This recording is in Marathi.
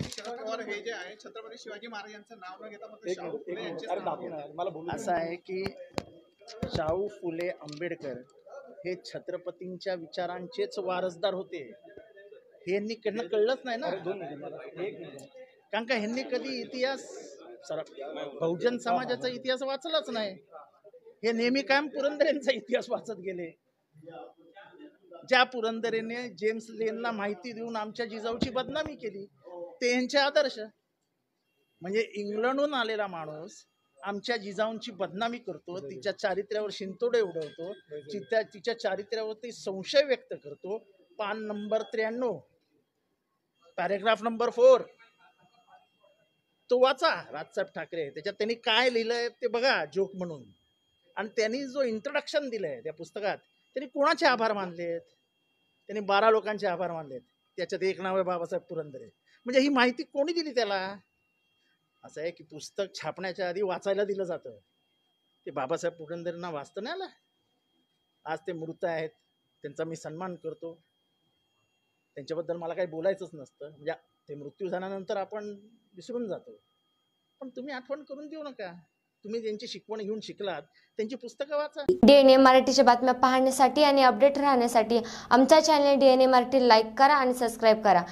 असं आहे की शाहू फुले आंबेडकर हे छत्रपतींच्या विचारांचेच वारसदार होते हे यांनी कळलंच नाही ना कारण का ह्यांनी कधी इतिहास बहुजन समाजाचा इतिहास वाचलाच नाही हे नेहमी कायम यांचा इतिहास वाचत गेले ज्या पुरंदरेने जेम्स लेनला माहिती देऊन आमच्या जिजाऊची बदनामी केली ते आदर्श म्हणजे इंग्लंडहून आलेला माणूस आमच्या जिजाऊंची बदनामी करतो तिच्या चारित्र्यावर शिंतोडे उडवतो तिच्या तिच्या चारित्र्यावरती संशय व्यक्त करतो पान नंबर त्र्याण्णव पॅरेग्राफ नंबर फोर तो वाचा राजसाहेब ठाकरे त्याच्यात त्यांनी काय लिहिलंय ते बघा जोक म्हणून आणि त्यांनी जो इंट्रोडक्शन दिलंय त्या पुस्तकात त्यांनी कोणाचे आभार मानलेत त्यांनी बारा लोकांचे आभार मानलेत त्याच्यात एक नाव आहे बाबासाहेब पुरंदरे म्हणजे ही माहिती कोणी दिली त्याला असं आहे की पुस्तक छापण्याच्या आधी वाचायला दिलं जातं ते बाबासाहेब पुरंदरेंना वाचतं नाही आला आज ते मृत आहेत त्यांचा मी सन्मान करतो त्यांच्याबद्दल मला काही बोलायचंच नसतं म्हणजे ते मृत्यू झाल्यानंतर आपण विसरून जातो पण तुम्ही आठवण करून देऊ नका तुम्ही ज्यांची शिकवण घेऊन शिकलात त्यांची पुस्तकं वाचा डीएनए मराठीच्या बातम्या पाहण्यासाठी आणि अपडेट राहण्यासाठी आमचा चॅनल डीएनए मराठी लाईक करा आणि सबस्क्राईब करा